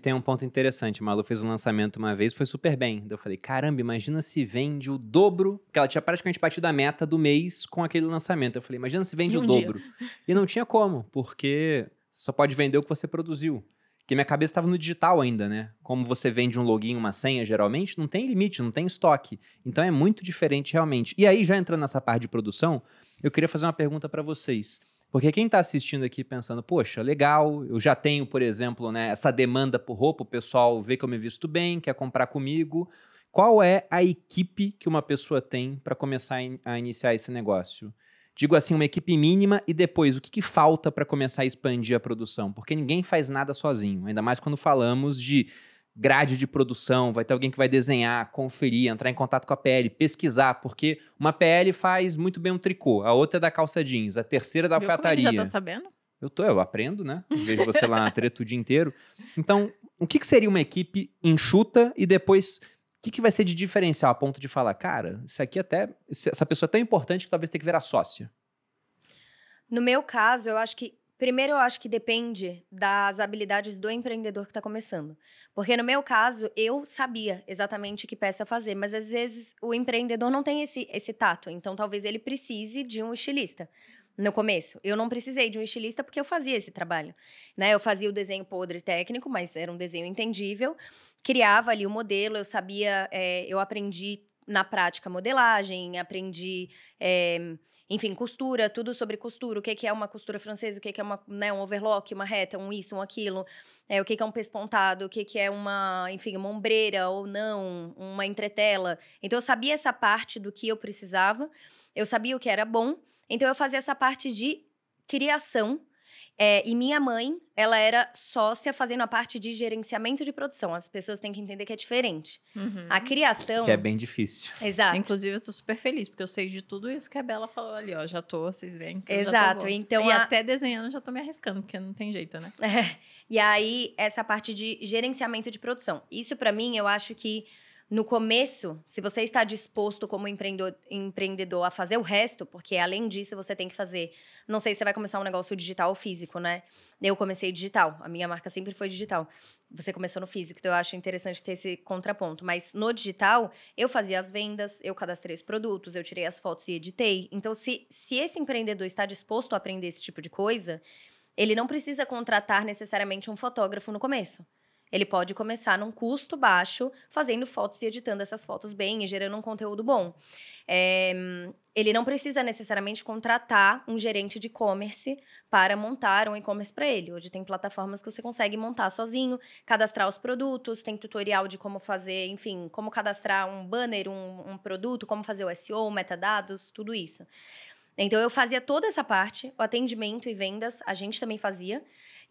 tem um ponto interessante. A Malu fez um lançamento uma vez, foi super bem. eu falei, caramba, imagina se vende o dobro. Porque ela tinha praticamente partido a meta do mês com aquele lançamento. Eu falei, imagina se vende um o dia. dobro. E não tinha como, porque só pode vender o que você produziu. Porque minha cabeça estava no digital ainda, né? Como você vende um login, uma senha, geralmente, não tem limite, não tem estoque. Então é muito diferente realmente. E aí, já entrando nessa parte de produção, eu queria fazer uma pergunta para vocês. Porque quem está assistindo aqui pensando, poxa, legal, eu já tenho, por exemplo, né, essa demanda por roupa, o pessoal vê que eu me visto bem, quer comprar comigo. Qual é a equipe que uma pessoa tem para começar a, iniciar esse negócio? Digo assim, uma equipe mínima e depois, o que, que falta para começar a expandir a produção? Porque ninguém faz nada sozinho, ainda mais quando falamos de grade de produção, vai ter alguém que vai desenhar, conferir, entrar em contato com a PL, pesquisar, porque uma PL faz muito bem um tricô, a outra é da calça jeans, a terceira é da alfaiataria. Você já tá sabendo? Eu tô, eu aprendo, né? Eu vejo você lá na treta o dia inteiro. Então, o que, que seria uma equipe enxuta e depois o que, que vai ser de diferencial a ponto de falar, cara, isso aqui até. Essa pessoa é tão importante que talvez tenha que virar sócia? No meu caso, eu acho que Primeiro, eu acho que depende das habilidades do empreendedor que está começando. Porque no meu caso, eu sabia exatamente que peça fazer, mas às vezes o empreendedor não tem esse, esse tato, então talvez ele precise de um estilista. No começo, eu não precisei de um estilista porque eu fazia esse trabalho, né? Eu fazia o desenho podre técnico, mas era um desenho entendível. Criava ali o modelo, eu sabia, é, eu aprendi na prática modelagem, aprendi é, enfim, costura, tudo sobre costura, o que, que é uma costura francesa, o que, que é uma, né, um overlock, uma reta, um isso, um aquilo, é, o que, que é um pespontado, o que, que é uma, enfim, uma ombreira ou não, uma entretela. Então, eu sabia essa parte do que eu precisava, eu sabia o que era bom, então eu fazia essa parte de criação é, e minha mãe, ela era sócia fazendo a parte de gerenciamento de produção. As pessoas têm que entender que é diferente. Uhum. A criação. Que é bem difícil. Exato. Inclusive, eu tô super feliz, porque eu sei de tudo isso que a Bela falou ali, ó. Já tô, vocês veem. Exato. então, e a... até desenhando já tô me arriscando, porque não tem jeito, né? É. E aí, essa parte de gerenciamento de produção. Isso, para mim, eu acho que no começo, se você está disposto como empreendedor a fazer o resto, porque além disso você tem que fazer. Não sei se você vai começar um negócio digital ou físico, né? Eu comecei digital, a minha marca sempre foi digital. Você começou no físico, então eu acho interessante ter esse contraponto. Mas no digital, eu fazia as vendas, eu cadastrei os produtos, eu tirei as fotos e editei. Então, se, se esse empreendedor está disposto a aprender esse tipo de coisa, ele não precisa contratar necessariamente um fotógrafo no começo. Ele pode começar num custo baixo, fazendo fotos e editando essas fotos bem e gerando um conteúdo bom. É, ele não precisa necessariamente contratar um gerente de e-commerce para montar um e-commerce para ele. Hoje tem plataformas que você consegue montar sozinho, cadastrar os produtos, tem tutorial de como fazer, enfim, como cadastrar um banner, um, um produto, como fazer o SEO, metadados, tudo isso. Então eu fazia toda essa parte, o atendimento e vendas a gente também fazia.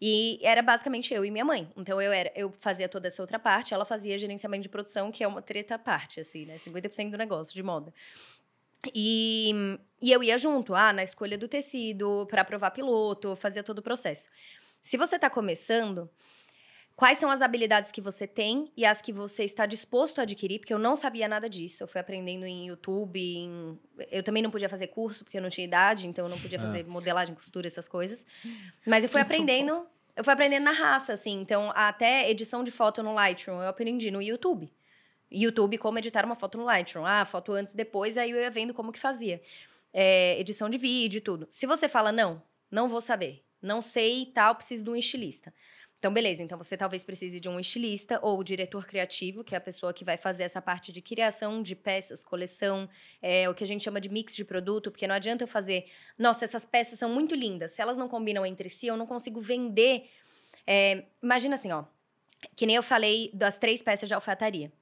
E era basicamente eu e minha mãe. Então eu era, eu fazia toda essa outra parte, ela fazia gerenciamento de produção, que é uma treta à parte, assim, né? 50% do negócio de moda. E, e eu ia junto, ah, na escolha do tecido, para provar piloto, fazia todo o processo. Se você está começando, quais são as habilidades que você tem e as que você está disposto a adquirir, porque eu não sabia nada disso. Eu fui aprendendo em YouTube, em... eu também não podia fazer curso porque eu não tinha idade, então eu não podia é. fazer ah. modelagem, costura, essas coisas. Mas eu fui aprendendo, eu fui aprendendo na raça assim. Então, até edição de foto no Lightroom, eu aprendi no YouTube. YouTube como editar uma foto no Lightroom. Ah, foto antes depois, aí eu ia vendo como que fazia. É, edição de vídeo, e tudo. Se você fala não, não vou saber, não sei, tal, preciso de um estilista. Então, beleza. Então, você talvez precise de um estilista ou diretor criativo, que é a pessoa que vai fazer essa parte de criação de peças, coleção, é, o que a gente chama de mix de produto, porque não adianta eu fazer, nossa, essas peças são muito lindas. Se elas não combinam entre si, eu não consigo vender. É, imagina assim, ó. Que nem eu falei das três peças de alfaiataria.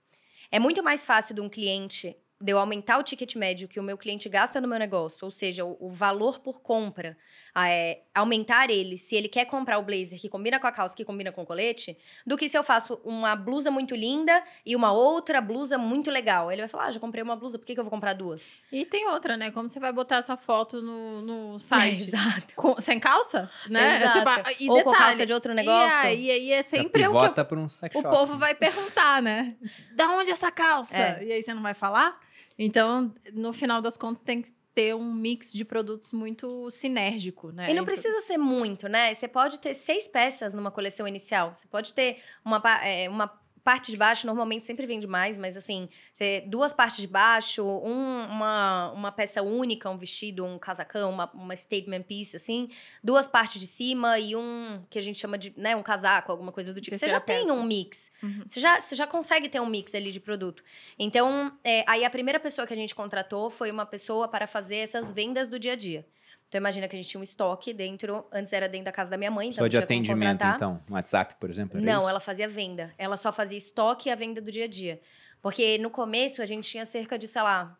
É muito mais fácil de um cliente de eu aumentar o ticket médio que o meu cliente gasta no meu negócio, ou seja, o, o valor por compra, ah, é, aumentar ele, se ele quer comprar o blazer que combina com a calça, que combina com o colete, do que se eu faço uma blusa muito linda e uma outra blusa muito legal. Ele vai falar, ah, já comprei uma blusa, por que, que eu vou comprar duas? E tem outra, né? Como você vai botar essa foto no, no site? exato. Com, sem calça? Né? É, tipo, exato. Tipo, e Ou detalhe, com calça de outro negócio. E aí, é sempre o que eu, um o povo vai perguntar, né? da onde essa calça? É. E aí você não vai falar? Então, no final das contas, tem que ter um mix de produtos muito sinérgico, né? E não precisa ser muito, né? Você pode ter seis peças numa coleção inicial. Você pode ter uma, é, uma parte de baixo normalmente sempre vende mais, mas assim, você, duas partes de baixo, um, uma, uma peça única, um vestido, um casacão, uma, uma statement piece, assim, duas partes de cima e um que a gente chama de, né, um casaco, alguma coisa do tipo. Você já peça. tem um mix. Uhum. Você, já, você já consegue ter um mix ali de produto. Então, é, aí a primeira pessoa que a gente contratou foi uma pessoa para fazer essas vendas do dia a dia. Então imagina que a gente tinha um estoque dentro, antes era dentro da casa da minha mãe, então Só de atendimento então, WhatsApp, por exemplo, Não, isso? ela fazia venda. Ela só fazia estoque e a venda do dia a dia. Porque no começo a gente tinha cerca de, sei lá,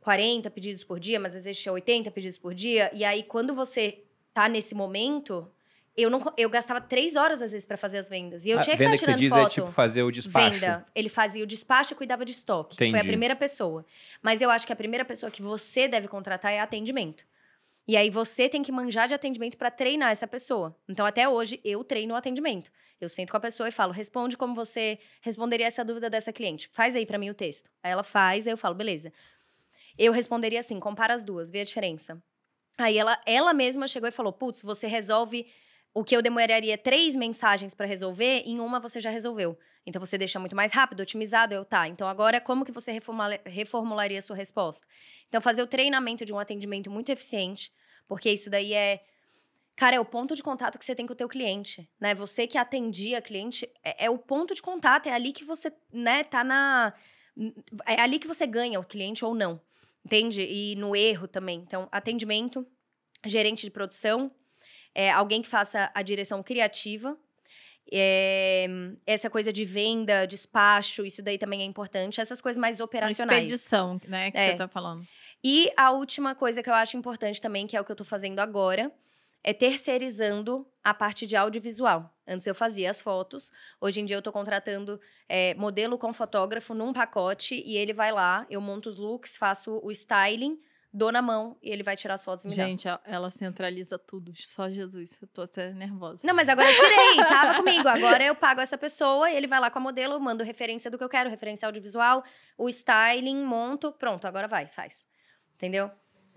40 pedidos por dia, mas às vezes tinha 80 pedidos por dia, e aí quando você tá nesse momento, eu não eu gastava três horas às vezes para fazer as vendas. E eu a tinha que venda estar tirando que você diz é, foto. é tipo fazer o despacho. Venda. Ele fazia o despacho e cuidava de estoque. Entendi. Foi a primeira pessoa. Mas eu acho que a primeira pessoa que você deve contratar é atendimento. E aí você tem que manjar de atendimento para treinar essa pessoa. Então até hoje eu treino o atendimento. Eu sento com a pessoa e falo: "Responde como você responderia essa dúvida dessa cliente. Faz aí para mim o texto". Aí ela faz, aí eu falo: "Beleza". Eu responderia assim: "Compara as duas, vê a diferença". Aí ela ela mesma chegou e falou: "Putz, você resolve o que eu demoraria três mensagens para resolver, em uma você já resolveu. Então você deixa muito mais rápido, otimizado, eu tá. Então agora como que você reformula, reformularia a sua resposta? Então fazer o treinamento de um atendimento muito eficiente, porque isso daí é Cara, é o ponto de contato que você tem com o teu cliente, né? Você que atendia cliente é, é o ponto de contato, é ali que você, né, tá na é ali que você ganha o cliente ou não. Entende? E no erro também. Então, atendimento, gerente de produção, é, alguém que faça a direção criativa. É, essa coisa de venda, despacho, isso daí também é importante. Essas coisas mais operacionais. Uma expedição, né, que é. você está falando. E a última coisa que eu acho importante também, que é o que eu estou fazendo agora, é terceirizando a parte de audiovisual. Antes eu fazia as fotos, hoje em dia eu estou contratando é, modelo com fotógrafo num pacote e ele vai lá, eu monto os looks, faço o styling, dou na mão e ele vai tirar as fotos e me Gente, dá. ela centraliza tudo. Só Jesus. Eu tô até nervosa. Não, mas agora eu tirei. Tá? tava comigo. Agora eu pago essa pessoa e ele vai lá com a modelo, eu mando referência do que eu quero, referência audiovisual, o styling, monto. Pronto, agora vai, faz. Entendeu?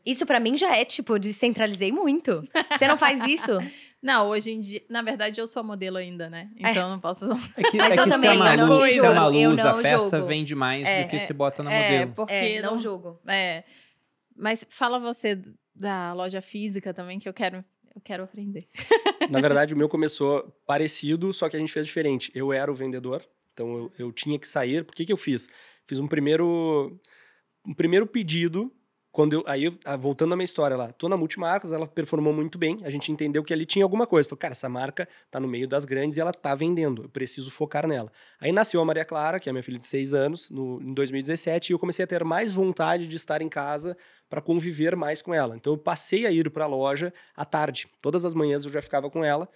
Isso para mim já é tipo, descentralizei muito. Você não faz isso? Não, hoje em dia. Na verdade, eu sou modelo ainda, né? É. Então é. não posso. É que, Mas é eu que também a não se a, a peça, jogo. vende mais é, do que é. se bota na é, modelo. Porque é, não, não jogo. É. Mas fala você da loja física também, que eu quero, eu quero aprender. Na verdade, o meu começou parecido, só que a gente fez diferente. Eu era o vendedor, então eu, eu tinha que sair. Por que, que eu fiz? Fiz um primeiro, um primeiro pedido quando eu, aí, ah, voltando à minha história lá, tô na Multimarcas, ela performou muito bem, a gente entendeu que ali tinha alguma coisa. Falei, cara, essa marca tá no meio das grandes e ela tá vendendo, eu preciso focar nela. Aí nasceu a Maria Clara, que é minha filha de 6 anos, no, em 2017, e eu comecei a ter mais vontade de estar em casa para conviver mais com ela. Então eu passei a ir para a loja à tarde, todas as manhãs eu já ficava com ela.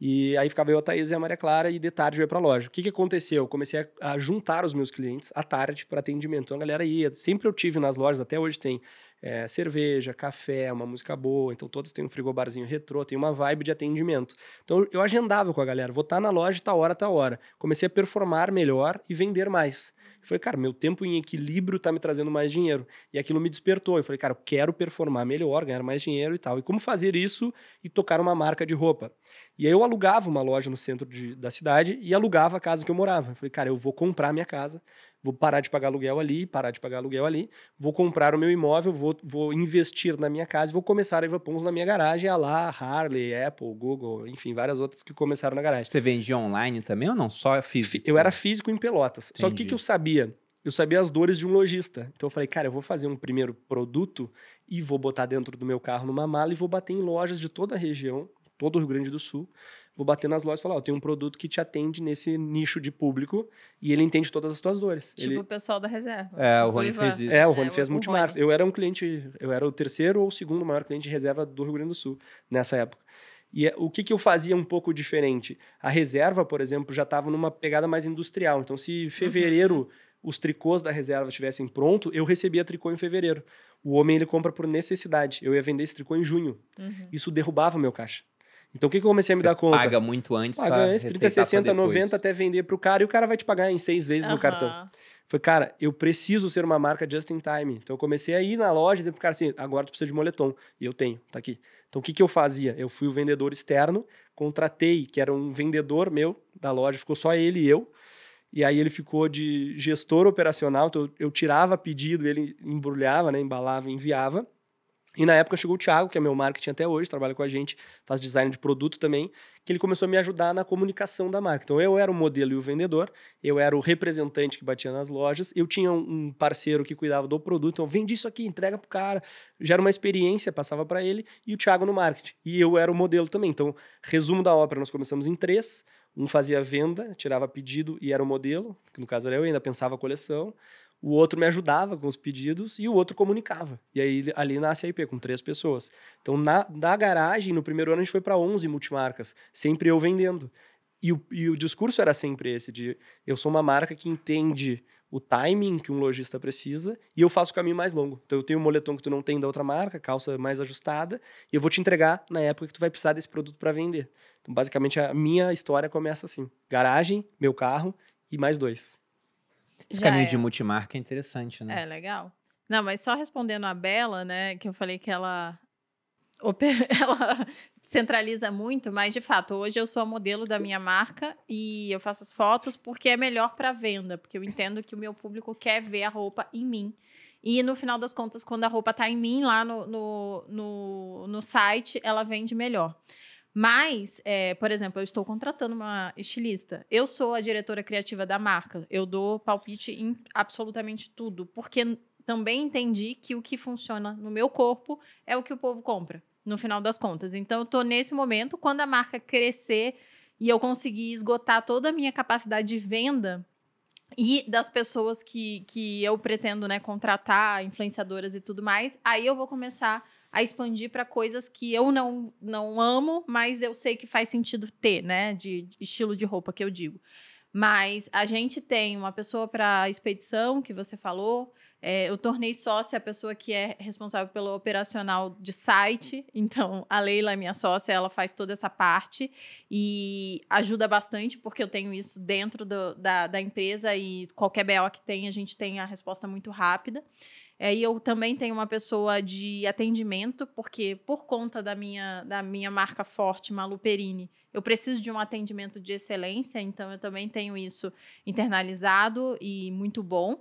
E aí ficava eu, a Thaís e a Maria Clara, e de tarde eu ia pra loja. O que, que aconteceu? Eu comecei a, a juntar os meus clientes à tarde para atendimento. Então a galera ia. Sempre eu tive nas lojas, até hoje tem é, cerveja, café, uma música boa. Então todas têm um frigobarzinho retrô, tem uma vibe de atendimento. Então eu agendava com a galera, vou estar tá na loja, tá hora, tá hora. Comecei a performar melhor e vender mais. Eu falei, cara, meu tempo em equilíbrio tá me trazendo mais dinheiro. E aquilo me despertou. Eu falei, cara, eu quero performar melhor, ganhar mais dinheiro e tal. E como fazer isso e tocar uma marca de roupa? E aí eu alugava uma loja no centro de, da cidade e alugava a casa que eu morava. Eu falei, cara, eu vou comprar minha casa, vou parar de pagar aluguel ali, parar de pagar aluguel ali, vou comprar o meu imóvel, vou, vou investir na minha casa e vou começar a Evapons na minha garagem, a lá, Harley, Apple, Google, enfim, várias outras que começaram na garagem. Você vendia online também ou não? Só físico? Eu era físico em Pelotas. Entendi. Só que o que eu sabia? Eu sabia as dores de um lojista. Então eu falei, cara, eu vou fazer um primeiro produto e vou botar dentro do meu carro numa mala e vou bater em lojas de toda a região, todo o Rio Grande do Sul, vou bater nas lojas e falar, ó, oh, tem um produto que te atende nesse nicho de público e ele entende todas as tuas dores. Tipo ele... o pessoal da reserva. É, tipo o Rony fez isso. É, o é, Rony é, fez multimarcas. Eu era um cliente, eu era o terceiro ou o segundo maior cliente de reserva do Rio Grande do Sul nessa época. E é, o que, que eu fazia um pouco diferente? A reserva, por exemplo, já estava numa pegada mais industrial. Então, se uhum. fevereiro os tricôs da reserva estivessem pronto, eu recebia tricô em fevereiro. O homem ele compra por necessidade. Eu ia vender esse tricô em junho. Uhum. Isso derrubava meu caixa. Então o que, que eu comecei a me Você dar conta? Paga muito antes, paga antes, 30, 60, 90 até vender para o cara e o cara vai te pagar em seis vezes no cartão. Falei, cara, eu preciso ser uma marca just in time. Então eu comecei a ir na loja e dizer pro cara assim: agora tu precisa de moletom. E eu tenho, tá aqui. Então o que, que eu fazia? Eu fui o vendedor externo, contratei, que era um vendedor meu da loja, ficou só ele e eu. E aí ele ficou de gestor operacional, então eu tirava pedido, ele embrulhava, né, embalava, enviava. E na época chegou o Thiago, que é meu marketing até hoje, trabalha com a gente, faz design de produto também, que ele começou a me ajudar na comunicação da marca. Então eu era o modelo e o vendedor, eu era o representante que batia nas lojas, eu tinha um parceiro que cuidava do produto, então vende isso aqui, entrega pro cara, gera uma experiência, passava para ele, e o Thiago no marketing. E eu era o modelo também. Então, resumo da ópera, nós começamos em três, um fazia venda, tirava pedido e era o modelo, que no caso era eu, ainda pensava a coleção o outro me ajudava com os pedidos e o outro comunicava. E aí ali nasce a IP, com três pessoas. Então, na, da garagem, no primeiro ano, a gente foi para 11 multimarcas, sempre eu vendendo. E o, e o discurso era sempre esse: de eu sou uma marca que entende o timing que um lojista precisa e eu faço o caminho mais longo. Então eu tenho um moletom que tu não tem da outra marca, calça mais ajustada, e eu vou te entregar na época que tu vai precisar desse produto para vender. Então basicamente a minha história começa assim: garagem, meu carro e mais dois. Esse Já caminho é. de multimarca é interessante, né? É, legal. Não, mas só respondendo a Bela, né, que eu falei que ela ela centraliza muito, mas de fato, hoje eu sou modelo da minha marca e eu faço as fotos porque é melhor para venda, porque eu entendo que o meu público quer ver a roupa em mim. E no final das contas, quando a roupa está em mim lá no, no, no, no site, ela vende melhor. Mas, é, por exemplo, eu estou contratando uma estilista. Eu sou a diretora criativa da marca. Eu dou palpite em absolutamente tudo, porque também entendi que o que funciona no meu corpo é o que o povo compra, no final das contas. Então, eu estou nesse momento, quando a marca crescer e eu conseguir esgotar toda a minha capacidade de venda e das pessoas que, que eu pretendo né, contratar, influenciadoras e tudo mais, aí eu vou começar a a expandir para coisas que eu não, não amo, mas eu sei que faz sentido ter, né? De, estilo de roupa que eu digo. Mas a gente tem uma pessoa para expedição, que você falou. É, eu tornei sócia a pessoa que é responsável pelo operacional de site. Então, a Leila, minha sócia, ela faz toda essa parte e ajuda bastante, porque eu tenho isso dentro do, da, da empresa e qualquer BO que tem, a gente tem a resposta muito rápida. Aí é, eu também tenho uma pessoa de atendimento, porque por conta da minha, da minha marca forte, Maluperini, eu preciso de um atendimento de excelência, então eu também tenho isso internalizado e muito bom.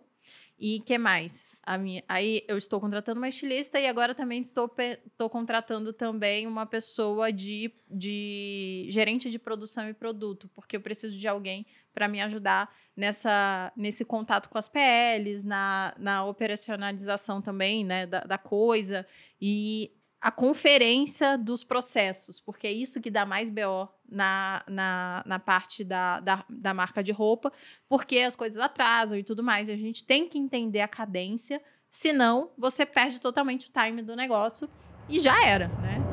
E que mais? Minha, aí eu estou contratando uma estilista e agora também estou contratando também uma pessoa de, de gerente de produção e produto, porque eu preciso de alguém para me ajudar nessa, nesse contato com as PLs, na, na operacionalização também né, da, da coisa e a conferência dos processos, porque é isso que dá mais BO na, na, na parte da, da, da marca de roupa, porque as coisas atrasam e tudo mais. E a gente tem que entender a cadência, senão você perde totalmente o time do negócio e já era, né?